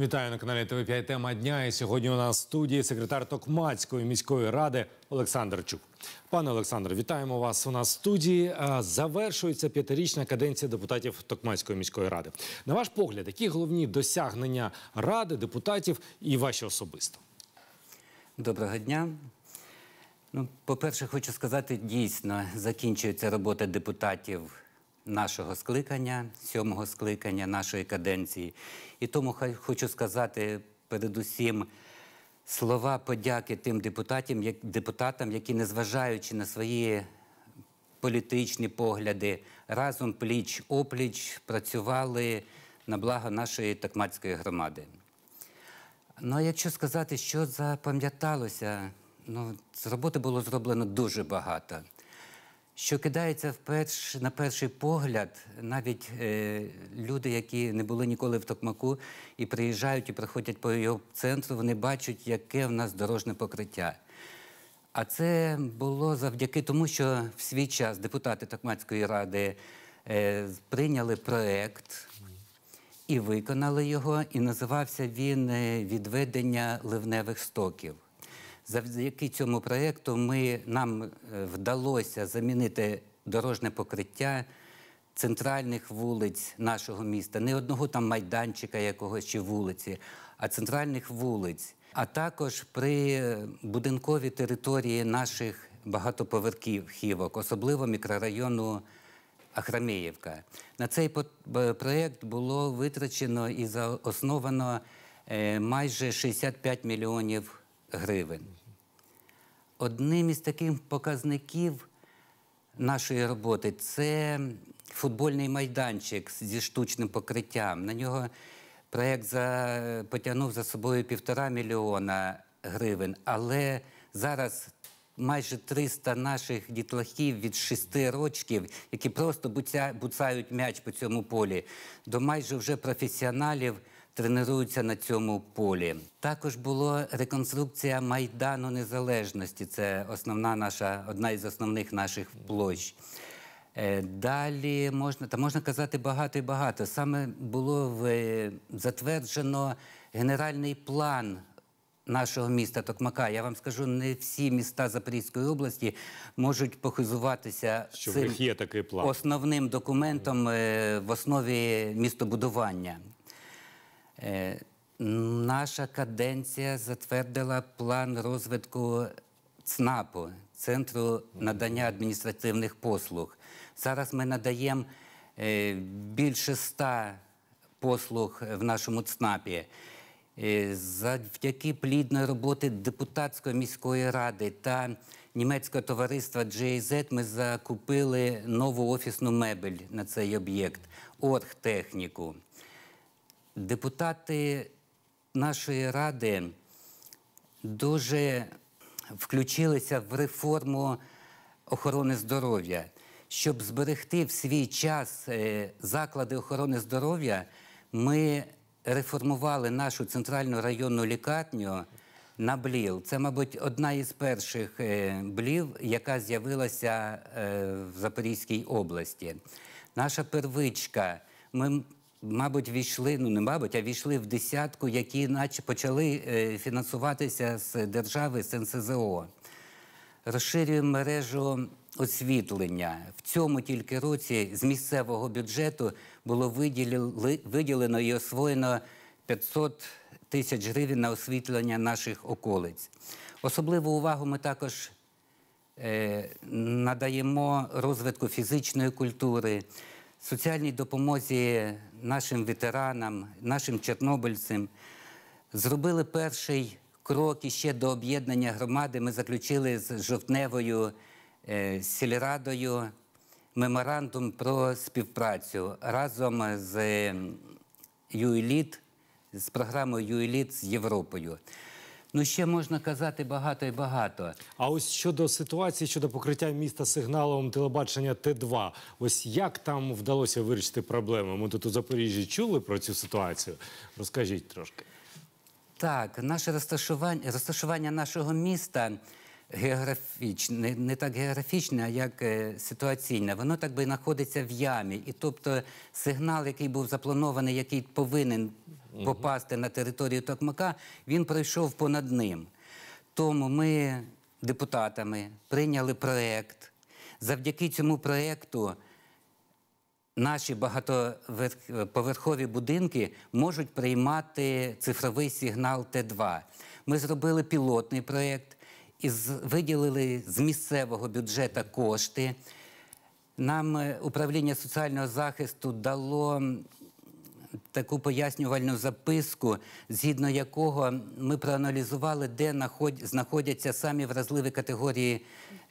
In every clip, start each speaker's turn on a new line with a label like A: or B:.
A: Вітаю на каналі ТВ 5 тема дня. І сьогодні у нас в студії секретар Токмацької міської ради Олександр Чук. Пане Олександре, вітаємо вас. У нас в студії е, завершується п'ятирічна каденція депутатів Токмацької міської ради. На ваш погляд, які головні досягнення
B: ради, депутатів і ваші особисто? Доброго дня. Ну, по перше, хочу сказати, дійсно закінчується робота депутатів нашого скликання, сьомого скликання нашої каденції. І тому хочу сказати передусім слова подяки тим депутатам, як, депутатам, які, незважаючи на свої політичні погляди, разом пліч опліч працювали на благо нашої такмацької громади. Ну а якщо сказати, що запам'яталося, ну з роботи було зроблено дуже багато що кидається в на перший погляд, навіть е, люди, які не були ніколи в Токмаку і приїжджають і проходять по його центру, вони бачать, яке в нас дорожне покриття. А це було завдяки тому, що в свій час депутати Токмацької ради е, прийняли проект і виконали його, і називався він е, Відведення ливневих стоків. Завдяки цьому проєкту ми, нам е, вдалося замінити дорожне покриття центральних вулиць нашого міста, не одного там майданчика якогось чи вулиці, а центральних вулиць, а також при будинковій території наших багатоповерхівок, особливо мікрорайону Ахраміївка. На цей е, проєкт було витрачено і заосновано е, майже 65 мільйонів гривень. Одним із таких показників нашої роботи це футбольний майданчик зі штучним покриттям. На нього проєкт за... потягнув за собою півтора мільйона гривень, але зараз. Майже 300 наших дітлахів від шести рочків, які просто буцають м'яч по цьому полі, до майже вже професіоналів тренуються на цьому полі. Також була реконструкція майдану незалежності. Це основна наша, одна із основних наших площ. Е, далі можна та можна казати багато і багато. Саме було в, е, затверджено генеральний план нашого міста Токмака. Я вам скажу, не всі міста Запорізької області можуть похизуватися Що цим є такий план. основним документом е, в основі містобудування. Е, наша каденція затвердила план розвитку ЦНАПу, центру надання адміністративних послуг. Зараз ми надаємо е, більше ста послуг в нашому ЦНАПі. Е, завдяки плідної роботи депутатської міської ради та німецького товариства GIZ ми закупили нову офісну мебель на цей об'єкт, оргтехніку депутати нашої ради дуже включилися в реформу охорони здоров'я. Щоб зберегти в свій час е, заклади охорони здоров'я, ми реформували нашу центральну районну лікарню на блів. Це, мабуть, одна із перших е, блів, яка з'явилася е, в Запорізькій області. Наша первичка. Ми мабуть, війшли, ну не мабуть, а війшли в десятку, які наче почали е, фінансуватися з держави з НСЗО. Розширюємо мережу освітлення. В цьому тільки році з місцевого бюджету було виділено і освоєно 500 тисяч гривень на освітлення наших околиць. Особливу увагу ми також е, надаємо розвитку фізичної культури соціальній допомозі нашим ветеранам, нашим чорнобильцям. Зробили перший крок іще до об'єднання громади. Ми заключили з жовтневою е, сільрадою меморандум про співпрацю разом з ЮЕЛІТ, з програмою ЮЕЛІТ з Європою. Ну ще можна казати багато і багато. А ось
A: щодо ситуації щодо покриття міста сигналом телебачення Т2, ось як там вдалося вирішити проблему? Ми тут у Запоріжжі чули про цю ситуацію. Розкажіть трошки.
B: Так, наше розташування розташування нашого міста географічне, не так географічне, як е, ситуаційне. Воно так би знаходиться в ямі. І тобто сигнал, який був запланований, який повинен попасти на територію Токмака, він пройшов понад ним. Тому ми, депутатами, прийняли проєкт. Завдяки цьому проєкту наші багатоповерхові будинки можуть приймати цифровий сигнал Т2. Ми зробили пілотний проєкт і виділили з місцевого бюджету кошти. Нам е, управління соціального захисту дало таку пояснювальну записку, згідно якого ми проаналізували, де знаходяться самі вразливі категорії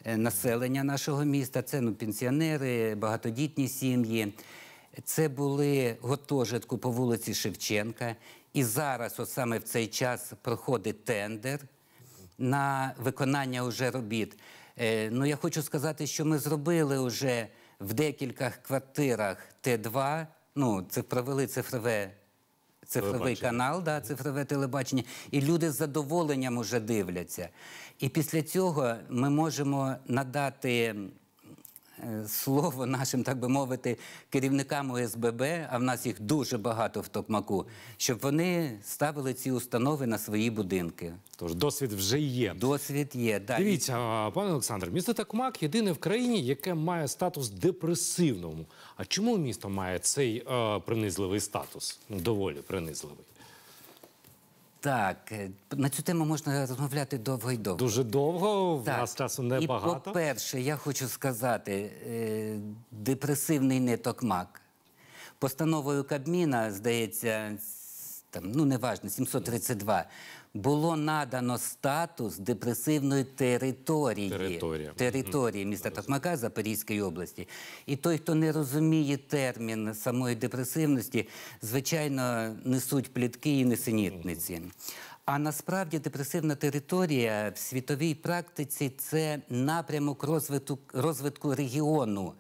B: е, населення нашого міста. Це ну, пенсіонери, багатодітні сім'ї. Це були гуртожитку по вулиці Шевченка. І зараз, от саме в цей час, проходить тендер на виконання уже робіт. Е, ну, я хочу сказати, що ми зробили вже в декількох квартирах Т2 ну, це провели цифрове. Цифровий канал, да, цифрове телебачення, і люди з задоволенням уже дивляться. І після цього ми можемо надати Е, слово нашим, так би мовити, керівникам ОСББ, а в нас їх дуже багато в Токмаку, щоб вони ставили ці установи на свої будинки. Тож досвід вже є. Досвід є. Да. Дивіться,
A: пане Олександр, місто Токмак єдине в країні, яке має статус депресивному. А чому місто має цей е, принизливий статус? Ну, доволі принизливий.
B: Так, е, на цю тему можна розмовляти довго й довго. Дуже довго, в так. нас часу небагато. І, По-перше, я хочу сказати, е, депресивний нетокмак. Постановою Кабміна, здається, там, ну неважно, 732, було надано статус депресивної території Територія. території міста Токмака Запорізької області. І той, хто не розуміє термін самої депресивності, звичайно, несуть плітки і несенітниці. А насправді депресивна територія в світовій практиці це напрямок розвитку, розвитку регіону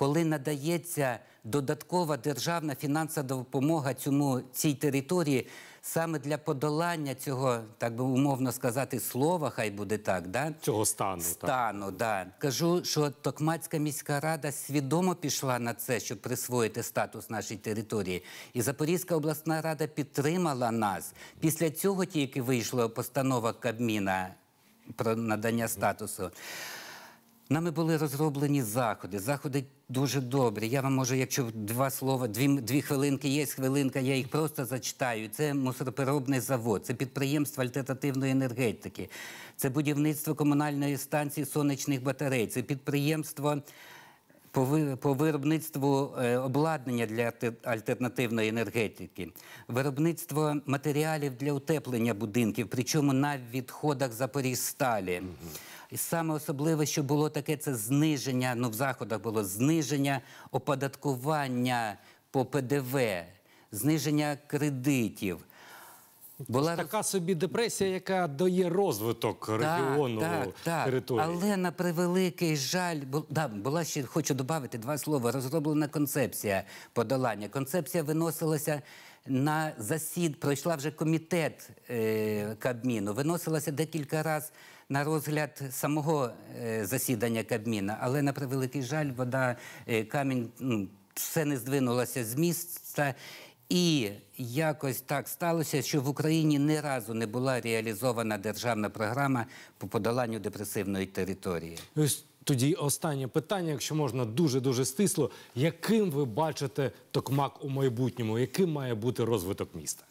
B: коли надається додаткова державна фінансова допомога цьому цій території саме для подолання цього, так би умовно сказати, слова, хай буде так, да? цього стану. Стану, так. да. Кажу, що Токмацька міська рада свідомо пішла на це, щоб присвоїти статус нашій території. І Запорізька обласна рада підтримала нас. Після цього тільки вийшла постанова Кабміна про надання статусу. Нами були розроблені заходи. Заходи дуже добрі. Я вам можу, якщо два слова, дві дві хвилинки є хвилинка, я їх просто зачитаю. Це мусоропереробний завод, це підприємство альтернативної енергетики, це будівництво комунальної станції сонячних батарей, це підприємство. По виробництву е, обладнання для альтернативної енергетики, виробництво матеріалів для утеплення будинків, причому на відходах Запоріжсталі, і саме особливе, що було таке, це зниження. Ну, в заходах було зниження оподаткування по ПДВ, зниження кредитів. Була така собі депресія, яка дає розвиток регіону так, так. території. Але на превеликий жаль, бу... да, була ще хочу додати два слова. Розроблена концепція подолання. Концепція виносилася на засід. Пройшла вже комітет е, Кабміну. Виносилася декілька разів на розгляд самого е, засідання Кабміна, але на превеликий жаль, вода е, камінь ну, все не здвинулася з місця. І якось так сталося, що в Україні ні разу не була реалізована державна програма по подоланню депресивної території.
A: Ось тоді останнє питання, якщо можна дуже дуже стисло, яким ви бачите токмак у майбутньому, яким має бути розвиток міста?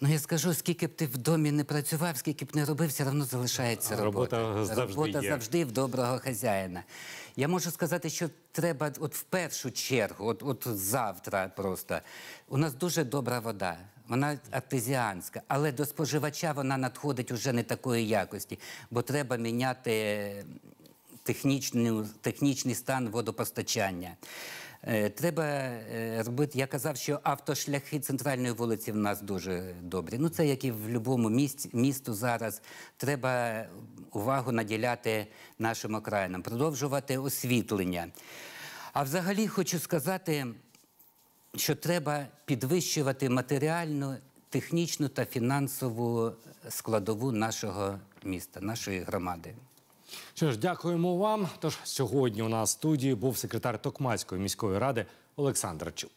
B: Ну я скажу, скільки б ти в домі не працював, скільки б не робив, все одно залишається робота. Робота завжди робота є. завжди в доброго хазяїна. Я можу сказати, що треба, от в першу чергу, от от завтра просто у нас дуже добра вода. Вона артезіанська, але до споживача вона надходить уже не такої якості, бо треба міняти технічний, технічний стан водопостачання. Е, треба е, робити. Я казав, що автошляхи центральної вулиці в нас дуже добрі. Ну це як і в будь-якому місті зараз. Треба увагу наділяти нашим окраїнам, продовжувати освітлення. А взагалі хочу сказати, що треба підвищувати матеріальну, технічну та фінансову складову нашого міста, нашої громади.
A: Що ж, дякуємо вам. Тож сьогодні у нас в студії був секретар Токмацької міської ради Олександр Чуб.